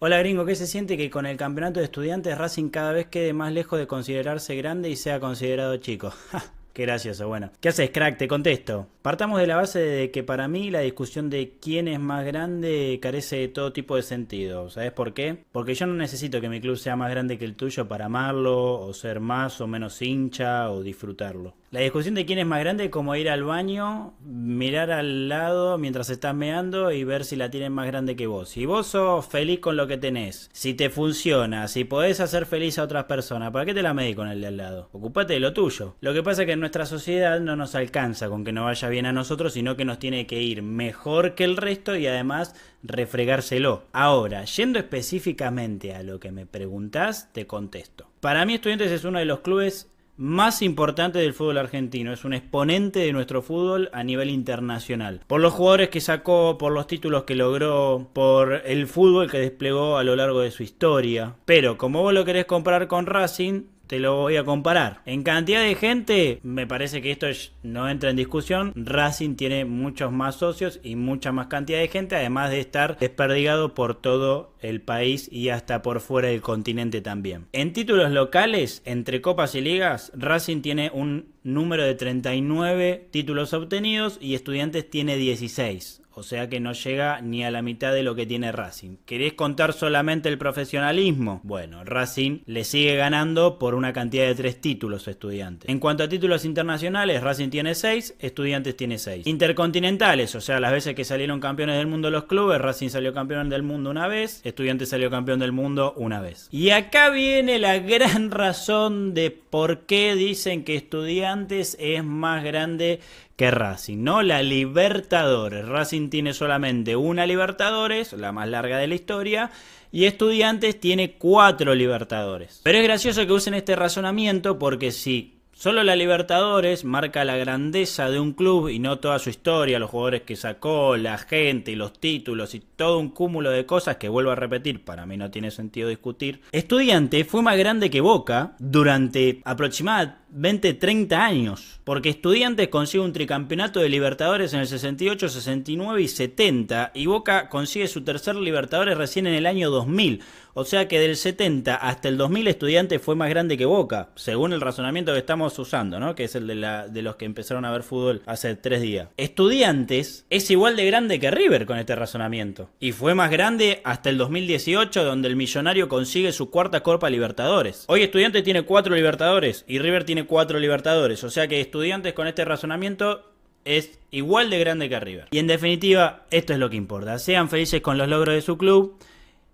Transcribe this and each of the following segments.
Hola gringo, ¿qué se siente que con el campeonato de estudiantes Racing cada vez quede más lejos de considerarse grande y sea considerado chico? Qué gracioso, bueno. ¿Qué haces, crack? Te contesto. Partamos de la base de que para mí la discusión de quién es más grande carece de todo tipo de sentido. ¿Sabes por qué? Porque yo no necesito que mi club sea más grande que el tuyo para amarlo, o ser más o menos hincha, o disfrutarlo. La discusión de quién es más grande es como ir al baño, mirar al lado mientras estás meando y ver si la tienen más grande que vos. Si vos sos feliz con lo que tenés, si te funciona, si podés hacer feliz a otras personas, ¿para qué te la medís con el de al lado? Ocupate de lo tuyo. Lo que pasa es que en nuestra sociedad no nos alcanza con que nos vaya bien a nosotros, sino que nos tiene que ir mejor que el resto y además refregárselo. Ahora, yendo específicamente a lo que me preguntás, te contesto. Para mí Estudiantes es uno de los clubes más importante del fútbol argentino, es un exponente de nuestro fútbol a nivel internacional. Por los jugadores que sacó, por los títulos que logró, por el fútbol que desplegó a lo largo de su historia. Pero como vos lo querés comprar con Racing, te lo voy a comparar. En cantidad de gente, me parece que esto no entra en discusión. Racing tiene muchos más socios y mucha más cantidad de gente, además de estar desperdigado por todo el país y hasta por fuera del continente también. En títulos locales, entre copas y ligas, Racing tiene un número de 39 títulos obtenidos y Estudiantes tiene 16. O sea que no llega ni a la mitad de lo que tiene Racing. ¿Querés contar solamente el profesionalismo? Bueno, Racing le sigue ganando por una cantidad de tres títulos a estudiantes. En cuanto a títulos internacionales, Racing tiene seis, estudiantes tiene seis. Intercontinentales, o sea, las veces que salieron campeones del mundo los clubes, Racing salió campeón del mundo una vez, estudiantes salió campeón del mundo una vez. Y acá viene la gran razón de por qué dicen que estudiantes es más grande que Racing, ¿no? La Libertadores. Racing tiene solamente una Libertadores, la más larga de la historia, y Estudiantes tiene cuatro Libertadores. Pero es gracioso que usen este razonamiento porque si Solo la Libertadores marca la grandeza de un club y no toda su historia, los jugadores que sacó, la gente y los títulos y todo un cúmulo de cosas que vuelvo a repetir, para mí no tiene sentido discutir. Estudiante fue más grande que Boca durante aproximadamente 30 años, porque Estudiantes consigue un tricampeonato de Libertadores en el 68, 69 y 70 y Boca consigue su tercer Libertadores recién en el año 2000. O sea que del 70 hasta el 2000 Estudiantes fue más grande que Boca, según el razonamiento que estamos usando, ¿no? Que es el de, de los que empezaron a ver fútbol hace tres días. Estudiantes es igual de grande que River con este razonamiento. Y fue más grande hasta el 2018, donde el millonario consigue su cuarta Copa Libertadores. Hoy Estudiantes tiene cuatro Libertadores y River tiene cuatro Libertadores. O sea que Estudiantes con este razonamiento es igual de grande que River. Y en definitiva, esto es lo que importa. Sean felices con los logros de su club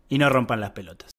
y no rompan las pelotas.